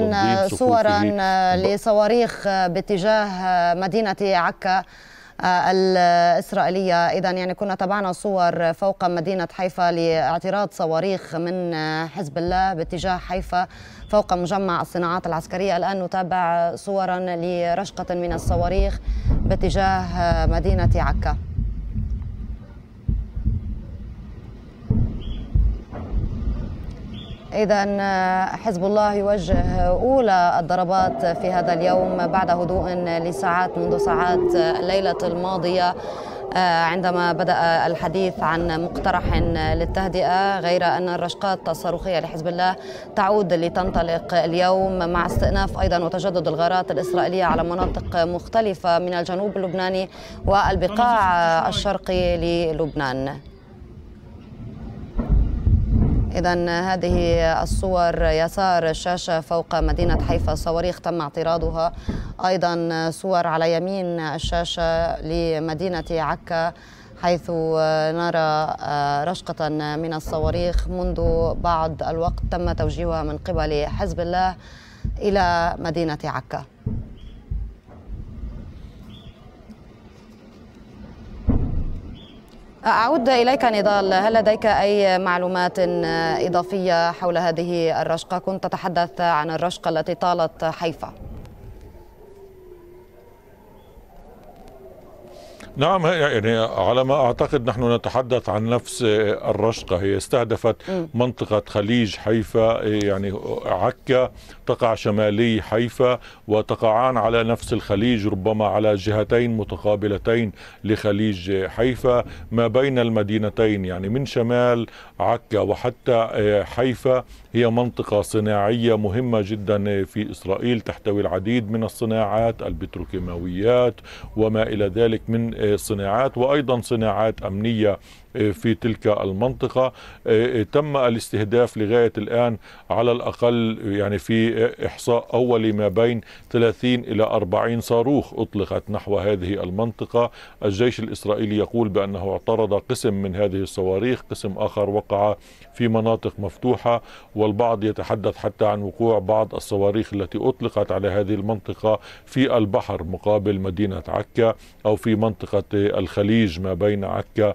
أن صورا لصواريخ باتجاه مدينة عكا آه، الإسرائيلية إذا يعني كنا تابعنا صور فوق مدينة حيفا لاعتراض صواريخ من آه، حزب الله باتجاه حيفا فوق مجمع الصناعات العسكرية الآن نتابع صورا لرشقة من الصواريخ باتجاه آه، مدينة عكا إذا آه، حزب الله يوجه أولى الضربات في هذا اليوم بعد هدوء لساعات منذ ساعات آه، الليلة الماضية آه، عندما بدأ الحديث عن مقترح للتهدئة غير أن الرشقات الصاروخية لحزب الله تعود لتنطلق اليوم مع استئناف أيضا وتجدد الغارات الإسرائيلية على مناطق مختلفة من الجنوب اللبناني والبقاع الشرقي للبنان إذا هذه الصور يسار الشاشة فوق مدينة حيفا صواريخ تم اعتراضها أيضا صور على يمين الشاشة لمدينة عكا حيث نرى آه، رشقة من الصواريخ منذ بعض الوقت تم توجيهها من قبل حزب الله إلى مدينة عكا أعود إليك نضال هل لديك أي معلومات إضافية حول هذه الرشقة كنت تتحدث عن الرشقة التي طالت حيفا نعم يعني على ما اعتقد نحن نتحدث عن نفس الرشقه هي استهدفت م. منطقه خليج حيفا يعني عكا تقع شمالي حيفا وتقعان على نفس الخليج ربما على جهتين متقابلتين لخليج حيفا ما بين المدينتين يعني من شمال عكا وحتى حيفا هي منطقه صناعيه مهمه جدا في اسرائيل تحتوي العديد من الصناعات البتروكيماويات وما الى ذلك من آه، صناعات وايضا صناعات امنيه إيه، في تلك المنطقة إيه، إيه، تم الاستهداف لغاية الآن على الأقل يعني في إحصاء أولي ما بين 30 إلى 40 صاروخ أطلقت نحو هذه المنطقة الجيش الإسرائيلي يقول بأنه اعترض قسم من هذه الصواريخ قسم آخر وقع في مناطق مفتوحة والبعض يتحدث حتى عن وقوع بعض الصواريخ التي أطلقت على هذه المنطقة في البحر مقابل مدينة عكا أو في منطقة الخليج ما بين عكا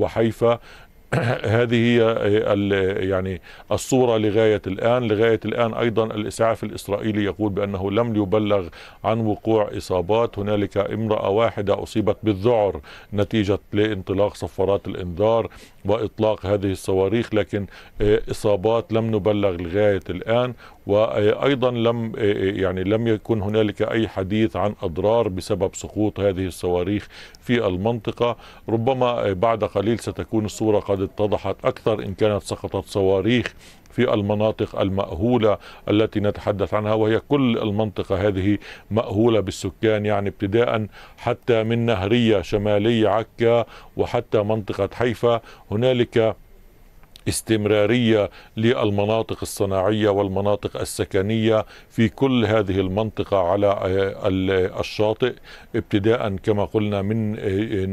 وحيفا هذه هي يعني الصورة لغاية الآن لغاية الآن أيضا الإسعاف الإسرائيلي يقول بأنه لم يبلغ عن وقوع إصابات هنالك امرأة واحدة أصيبت بالذعر نتيجة لانطلاق صفارات الإنذار وإطلاق هذه الصواريخ لكن آه، إصابات لم نبلغ لغاية الآن وايضا لم آه، آه، يعني لم يكن هنالك اي حديث عن اضرار بسبب سقوط هذه الصواريخ في المنطقه، ربما بعد قليل ستكون الصوره قد اتضحت اكثر ان كانت سقطت صواريخ في المناطق المأهولة التي نتحدث عنها وهي كل المنطقة هذه مأهولة بالسكان يعني ابتداء حتى من نهرية شمالية عكا وحتى منطقة حيفا هنالك استمراريه للمناطق الصناعيه والمناطق السكنيه في كل هذه المنطقه على الشاطئ ابتداء كما قلنا من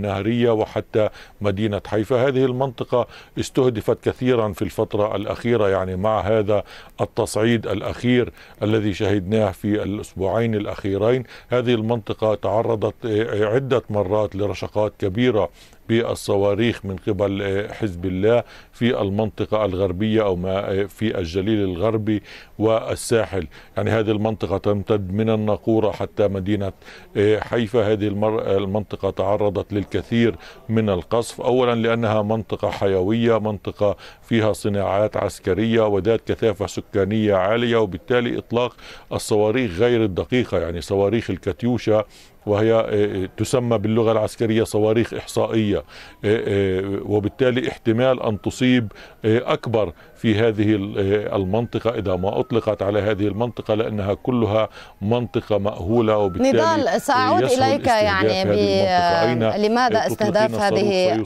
نهريه وحتى مدينه حيفا هذه المنطقه استهدفت كثيرا في الفتره الاخيره يعني مع هذا التصعيد الاخير الذي شهدناه في الاسبوعين الاخيرين هذه المنطقه تعرضت عده مرات لرشقات كبيره بالصواريخ من قبل حزب الله في المنطقة الغربية أو ما في الجليل الغربي والساحل يعني هذه المنطقة تمتد من الناقورة حتى مدينة حيفا هذه المنطقة تعرضت للكثير من القصف أولا لأنها منطقة حيوية منطقة فيها صناعات عسكرية وذات كثافة سكانية عالية وبالتالي إطلاق الصواريخ غير الدقيقة يعني صواريخ الكاتيوشا وهي آه، آه، تسمى باللغة العسكرية صواريخ إحصائية آه، وبالتالي احتمال أن تصيب أكبر في هذه المنطقة إذا ما أطلقت على هذه المنطقة لأنها كلها منطقة مأهولة وبالتالي نضال سأعود إليك يعني ب... لماذا استهداف هذه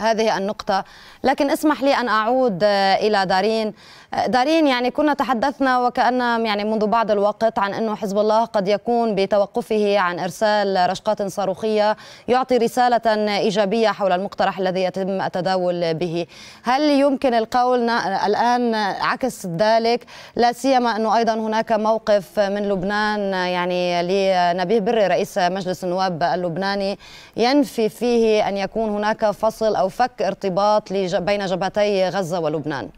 هذه النقطة لكن اسمح لي أن أعود آه، إلى دارين آه، دارين يعني كنا تحدثنا وكأن يعني منذ بعض الوقت عن أنه حزب الله قد يكون بتوقفه عن إرسال رشقات صاروخية يعطي رسالة إيجابية حول المقترح الذي يتم التداول به هل يمكن القول الآن عكس ذلك لا سيما أنه أيضا هناك موقف من لبنان يعني لنبيه بري رئيس مجلس النواب اللبناني ينفي فيه أن يكون هناك فصل أو فك ارتباط بين جبهتي غزة ولبنان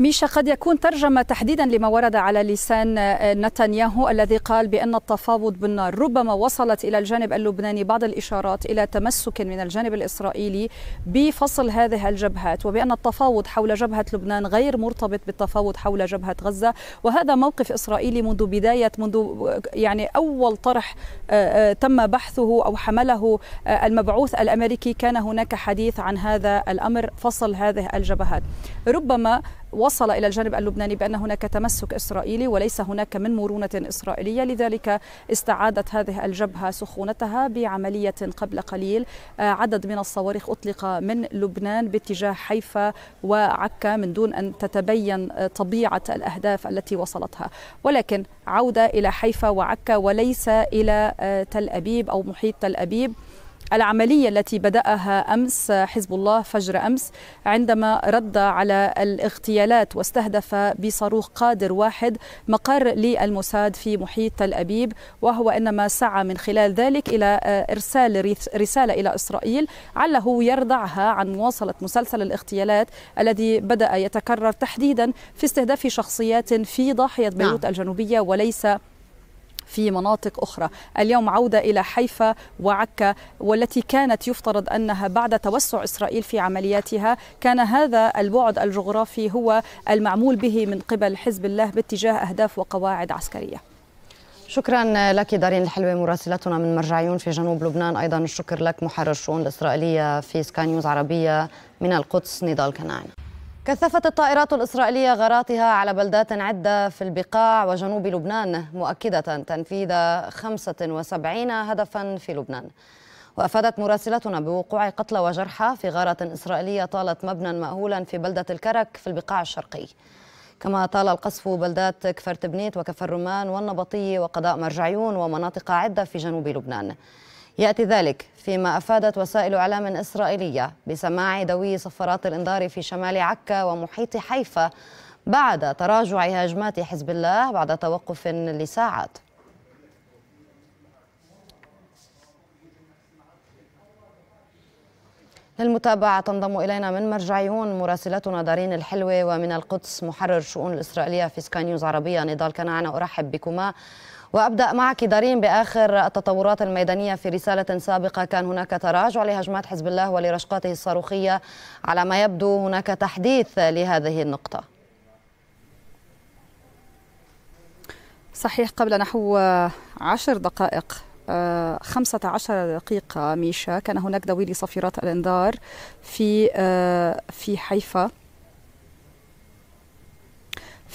ميشا قد يكون ترجمة تحديدا لما ورد على لسان آه، نتنياهو الذي قال بأن التفاوض بالنار ربما وصلت إلى الجانب اللبناني بعض الإشارات إلى تمسك من الجانب الإسرائيلي بفصل هذه الجبهات وبأن التفاوض حول جبهة لبنان غير مرتبط بالتفاوض حول جبهة غزة وهذا موقف إسرائيلي منذ بداية منذ آه، يعني أول طرح آه، تم بحثه أو حمله المبعوث الأمريكي كان هناك حديث عن هذا الأمر فصل هذه الجبهات ربما وصل إلى الجانب اللبناني بأن هناك تمسك إسرائيلي وليس هناك من مرونة إسرائيلية لذلك استعادت هذه الجبهة سخونتها بعملية قبل قليل آه، عدد من الصواريخ أطلق من لبنان باتجاه حيفا وعكا من دون أن تتبين آه، طبيعة الأهداف التي وصلتها ولكن عودة إلى حيفا وعكا وليس إلى آه، تل أبيب أو محيط تل أبيب العملية التي بدأها أمس حزب الله فجر أمس عندما رد على الاغتيالات واستهدف بصاروخ قادر واحد مقر للموساد في محيط تل أبيب وهو إنما سعى من خلال ذلك إلى آه، إرسال رسالة إلى إسرائيل عله يرضعها عن مواصلة مسلسل الاغتيالات الذي بدأ يتكرر تحديدا في استهداف شخصيات في ضاحية بيروت نعم. الجنوبية وليس في مناطق أخرى اليوم عودة إلى حيفا وعكا والتي كانت يفترض أنها بعد توسع إسرائيل في عملياتها كان هذا البعد الجغرافي هو المعمول به من قبل حزب الله باتجاه أهداف وقواعد عسكرية شكرا لك دارين الحلوي مراسلتنا من مرجعيون في جنوب لبنان ايضا الشكر لك محرر الشؤون الاسرائيليه في سكاي نيوز عربيه من القدس نضال كنعان كثفت الطائرات الإسرائيلية غاراتها على بلدات عدة في البقاع وجنوب لبنان مؤكدة تنفيذ 75 هدفا في لبنان وأفادت مراسلتنا بوقوع قتلى وجرحى في غارة إسرائيلية طالت مبنى مأهولا في بلدة الكرك في البقاع الشرقي كما طال القصف بلدات كفر تبنيت وكفر رمان والنبطية وقضاء مرجعيون ومناطق عدة في جنوب لبنان يأتي ذلك فيما أفادت وسائل إعلام إسرائيلية بسماع دوي صفارات الإنذار في شمال عكا ومحيط حيفا بعد تراجع هجمات حزب الله بعد توقف لساعات للمتابعة تنضم إلينا من مرجعيون مراسلتنا دارين الحلوة ومن القدس محرر شؤون الإسرائيلية في سكاي نيوز عربية نضال كنعان أرحب بكما وأبدأ معك دارين بآخر التطورات الميدانية في رسالة سابقة كان هناك تراجع لهجمات حزب الله ولرشقاته الصاروخية على ما يبدو هناك تحديث لهذه النقطة صحيح قبل نحو عشر دقائق 15 آه، دقيقة ميشا كان هناك دويل صفيرات الإنذار في آه، في حيفا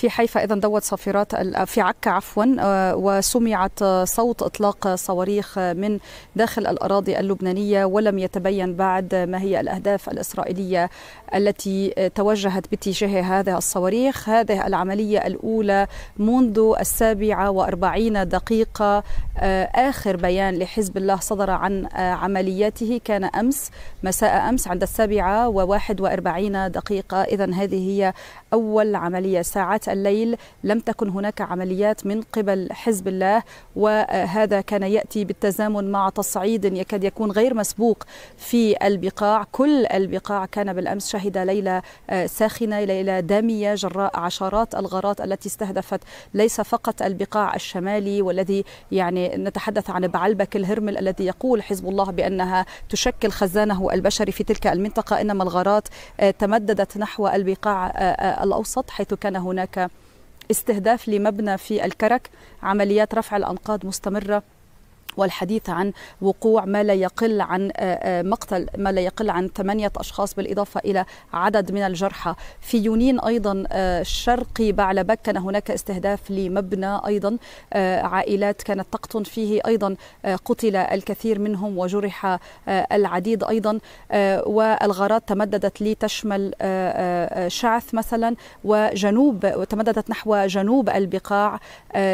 في حيفا اذا دوت صافرات في عكا عفوا آه، وسمعت صوت اطلاق صواريخ من داخل الاراضي اللبنانيه ولم يتبين بعد ما هي الاهداف الاسرائيليه التي توجهت باتجاه هذه الصواريخ هذه العمليه الاولى منذ السابعه واربعين دقيقه آه، اخر بيان لحزب الله صدر عن آه، عملياته كان امس مساء امس عند السابعه وواحد واربعين دقيقه اذا هذه هي اول عمليه ساعات الليل لم تكن هناك عمليات من قبل حزب الله وهذا كان ياتي بالتزامن مع تصعيد يكاد يكون غير مسبوق في البقاع كل البقاع كان بالامس شهد ليله آه، ساخنه ليله داميه جراء عشرات الغارات التي استهدفت ليس فقط البقاع الشمالي والذي يعني نتحدث عن بعلبك الهرمل الذي يقول حزب الله بانها تشكل خزانه البشري في تلك المنطقه انما الغارات آه، تمددت نحو البقاع آه، الاوسط حيث كان هناك استهداف لمبنى في الكرك عمليات رفع الأنقاض مستمرة والحديث عن وقوع ما لا يقل عن آه، آه، مقتل ما لا يقل عن ثمانية أشخاص بالإضافة إلى عدد من الجرحى في يونين أيضا آه، شرقي بعلبك كان هناك استهداف لمبنى أيضا عائلات كانت تقطن فيه أيضا قتل الكثير منهم وجرح العديد أيضا والغارات تمددت لتشمل شعث مثلا وجنوب تمددت نحو جنوب البقاع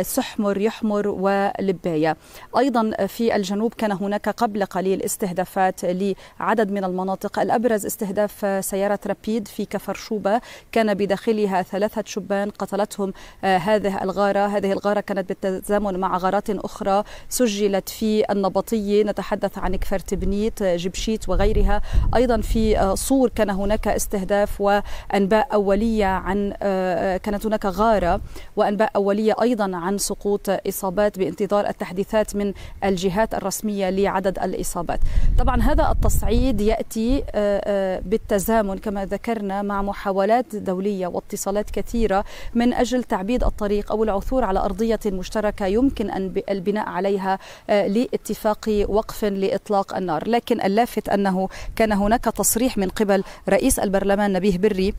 سحمر يحمر ولباية أيضا في الجنوب كان هناك قبل قليل استهدافات لعدد من المناطق الأبرز استهداف سيارة رابيد في كفرشوبة كان بداخلها ثلاثة شبان قتلتهم آه، هذه الغارة هذه الغارة كانت بالتزامن مع غارات أخرى سجلت في النبطية نتحدث عن بنيت آه، جبشيت وغيرها أيضا في آه، صور كان هناك استهداف وأنباء أولية عن كانت هناك غارة وأنباء أولية أيضا عن سقوط إصابات بانتظار التحديثات من الجهات الرسميه لعدد الاصابات. طبعا هذا التصعيد ياتي آه، آه، بالتزامن كما ذكرنا مع محاولات دوليه واتصالات كثيره من اجل تعبيد الطريق او العثور على ارضيه مشتركه يمكن ان البناء عليها آه، لاتفاق وقف لاطلاق النار، لكن اللافت انه كان هناك تصريح من قبل رئيس البرلمان نبيه بري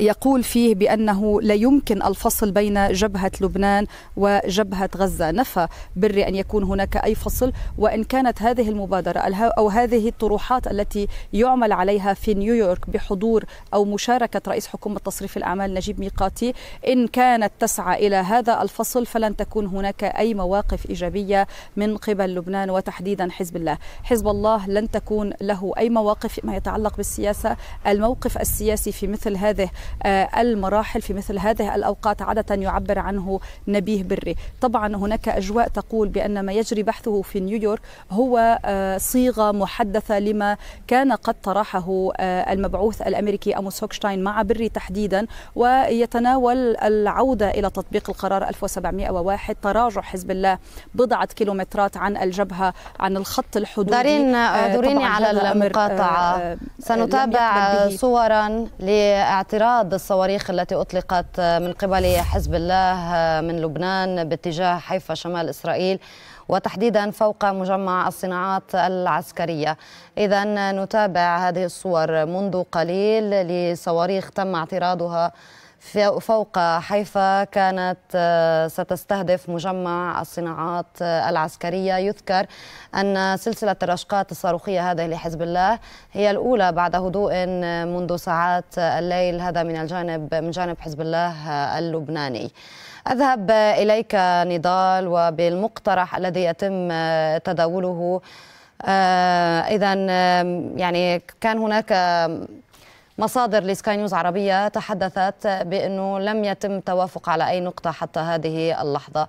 يقول فيه بأنه لا يمكن الفصل بين جبهة لبنان وجبهة غزة نفى بري أن يكون هناك أي فصل وإن كانت هذه المبادرة أو هذه الطروحات التي يعمل عليها في نيويورك بحضور أو مشاركة رئيس حكومة تصريف الأعمال نجيب ميقاتي إن كانت تسعى إلى هذا الفصل فلن تكون هناك أي مواقف إيجابية من قبل لبنان وتحديدا حزب الله حزب الله لن تكون له أي مواقف ما يتعلق بالسياسة الموقف السياسي في مثل هذا هذه آه، المراحل في مثل هذه الأوقات عادة يعبر عنه نبيه بري طبعا هناك أجواء تقول بأن ما يجري بحثه في نيويورك هو آه، صيغة محدثة لما كان قد طرحه آه، المبعوث الأمريكي أموس هوكشتاين مع بري تحديدا ويتناول العودة إلى تطبيق القرار 1701 تراجع حزب الله بضعة كيلومترات عن الجبهة عن الخط الحدودي دورين دوريني على المقاطعة سنتابع صورا لأعتقاد اعتراض الصواريخ التي أطلقت من قبل حزب الله من لبنان باتجاه حيفا شمال إسرائيل وتحديدا فوق مجمع الصناعات العسكرية إذا نتابع هذه الصور منذ قليل لصواريخ تم اعتراضها فوق حيفا كانت آه، ستستهدف مجمع الصناعات آه، العسكرية يذكر أن سلسلة الرشقات الصاروخية هذه لحزب الله هي الأولى بعد هدوء آه، منذ ساعات الليل هذا من الجانب من جانب حزب الله اللبناني أذهب إليك نضال وبالمقترح الذي يتم تداوله آه اذا يعني كان هناك مصادر لسكاي نيوز عربية تحدثت بأنه لم يتم توافق على أي نقطة حتى هذه اللحظة